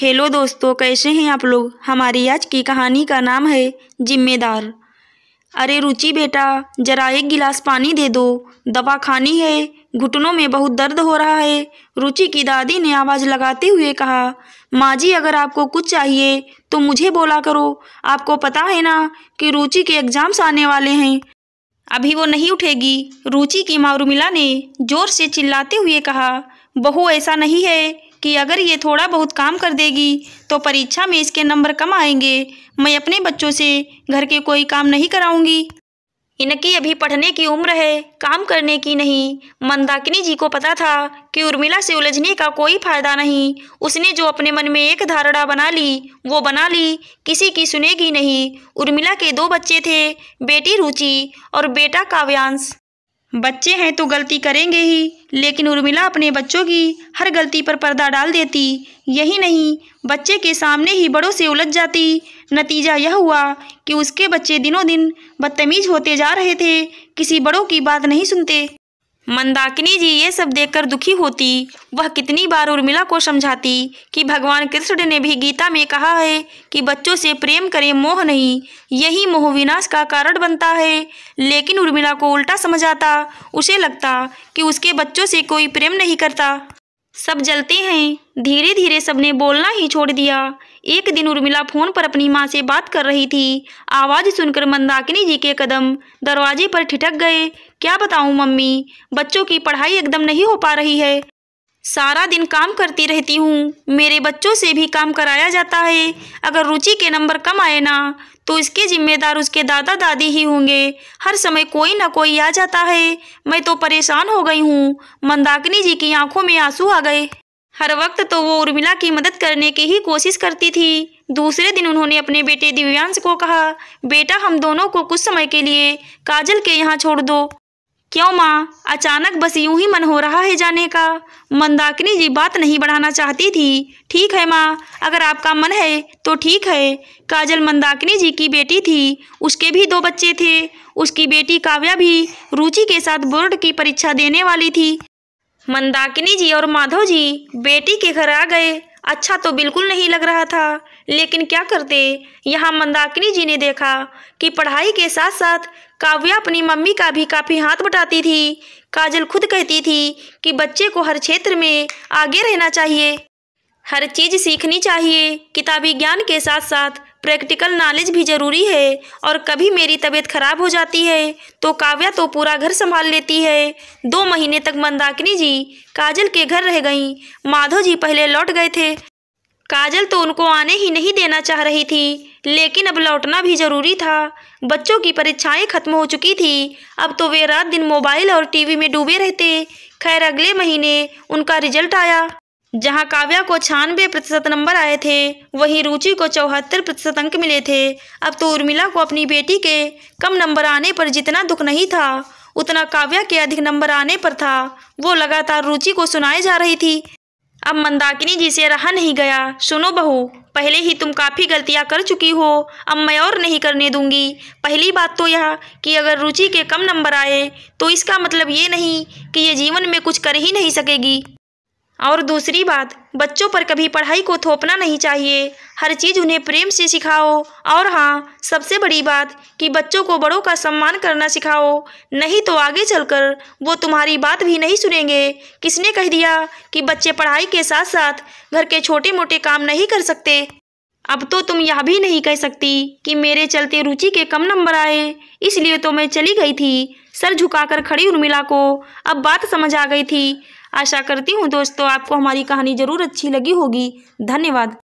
hello दोस्तों कैसे हैं आप लोग हमारी आज की कहानी का नाम है जिम्मेदार अरे रुचि बेटा जरा एक गिलास पानी दे दो दवा खानी है घुटनों में बहुत दर्द हो रहा है रुचि की दादी ने आवाज़ लगाते हुए कहा माँ जी अगर आपको कुछ चाहिए तो मुझे बोला करो आपको पता है ना कि रुचि के एग्ज़ाम्स आने वाले हैं अभी वो नहीं उठेगी रुचि की माँ रुमिला ने ज़ोर से चिल्लाते हुए कहा बहू ऐसा नहीं है कि अगर ये थोड़ा बहुत काम कर देगी तो परीक्षा में इसके नंबर कम आएंगे मैं अपने बच्चों से घर के कोई काम नहीं कराऊंगी इनकी अभी पढ़ने की उम्र है काम करने की नहीं मंदाकिनी जी को पता था कि उर्मिला से उलझने का कोई फायदा नहीं उसने जो अपने मन में एक धारणा बना ली वो बना ली किसी की सुनेगी नहीं उर्मिला के दो बच्चे थे बेटी रुचि और बेटा काव्यांश बच्चे हैं तो गलती करेंगे ही लेकिन उर्मिला अपने बच्चों की हर गलती पर पर्दा डाल देती यही नहीं बच्चे के सामने ही बड़ों से उलझ जाती नतीजा यह हुआ कि उसके बच्चे दिनों दिन बदतमीज़ होते जा रहे थे किसी बड़ों की बात नहीं सुनते मंदाकिनी जी ये सब देखकर दुखी होती वह कितनी बार उर्मिला को समझाती कि भगवान कृष्ण ने भी गीता में कहा है कि बच्चों से प्रेम करें मोह नहीं यही मोह विनाश का कारण बनता है लेकिन उर्मिला को उल्टा समझ आता उसे लगता कि उसके बच्चों से कोई प्रेम नहीं करता सब जलते हैं धीरे धीरे सबने बोलना ही छोड़ दिया एक दिन उर्मिला फोन पर अपनी माँ से बात कर रही थी आवाज़ सुनकर मंदाकिनी जी के कदम दरवाजे पर ठिठक गए क्या बताऊँ मम्मी बच्चों की पढ़ाई एकदम नहीं हो पा रही है सारा दिन काम करती रहती हूँ मेरे बच्चों से भी काम कराया जाता है अगर रुचि के नंबर कम आए ना तो इसके जिम्मेदार उसके दादा दादी ही होंगे हर समय कोई ना कोई आ जाता है मैं तो परेशान हो गई हूँ मंदाकिनी जी की आंखों में आंसू आ गए हर वक्त तो वो उर्मिला की मदद करने की ही कोशिश करती थी दूसरे दिन उन्होंने अपने बेटे दिव्यांश को कहा बेटा हम दोनों को कुछ समय के लिए काजल के यहाँ छोड़ दो क्यों माँ अचानक बस यूं ही मन हो रहा है जाने का मंदाकिनी जी बात नहीं बढ़ाना चाहती थी ठीक है माँ अगर आपका मन है तो ठीक है काजल मंदाकिनी जी की बेटी थी उसके भी दो बच्चे थे उसकी बेटी काव्या भी रुचि के साथ बोर्ड की परीक्षा देने वाली थी मंदाकिनी जी और माधव जी बेटी के घर आ गए अच्छा तो बिल्कुल नहीं लग रहा था लेकिन क्या करते यहाँ मंदाकिनी जी ने देखा कि पढ़ाई के साथ साथ काव्या अपनी मम्मी का भी काफ़ी हाथ बटाती थी काजल खुद कहती थी कि बच्चे को हर क्षेत्र में आगे रहना चाहिए हर चीज़ सीखनी चाहिए किताबी ज्ञान के साथ साथ प्रैक्टिकल नॉलेज भी ज़रूरी है और कभी मेरी तबीयत खराब हो जाती है तो काव्या तो पूरा घर संभाल लेती है दो महीने तक मंदाकिनी जी काजल के घर रह गईं माधव जी पहले लौट गए थे काजल तो उनको आने ही नहीं देना चाह रही थी लेकिन अब लौटना भी ज़रूरी था बच्चों की परीक्षाएं खत्म हो चुकी थी अब तो वे रात दिन मोबाइल और टीवी में डूबे रहते खैर अगले महीने उनका रिजल्ट आया जहां काव्या को छियानवे प्रतिशत नंबर आए थे वहीं रुचि को चौहत्तर प्रतिशत अंक मिले थे अब तो उर्मिला को अपनी बेटी के कम नंबर आने पर जितना दुख नहीं था उतना काव्या के अधिक नंबर आने पर था वो लगातार रुचि को सुनाई जा रही थी अब मंदाकिनी जी से रहा नहीं गया सुनो बहू पहले ही तुम काफ़ी गलतियां कर चुकी हो अब मैं और नहीं करने दूंगी पहली बात तो यह कि अगर रुचि के कम नंबर आए तो इसका मतलब ये नहीं कि ये जीवन में कुछ कर ही नहीं सकेगी और दूसरी बात बच्चों पर कभी पढ़ाई को थोपना नहीं चाहिए हर चीज़ उन्हें प्रेम से सिखाओ और हाँ सबसे बड़ी बात कि बच्चों को बड़ों का सम्मान करना सिखाओ नहीं तो आगे चलकर वो तुम्हारी बात भी नहीं सुनेंगे किसने कह दिया कि बच्चे पढ़ाई के साथ साथ घर के छोटे मोटे काम नहीं कर सकते अब तो तुम यह भी नहीं कह सकती कि मेरे चलते रुचि के कम नंबर आए इसलिए तो मैं चली गई थी सर झुकाकर खड़ी उर्मिला को अब बात समझ आ गई थी आशा करती हूँ दोस्तों आपको हमारी कहानी ज़रूर अच्छी लगी होगी धन्यवाद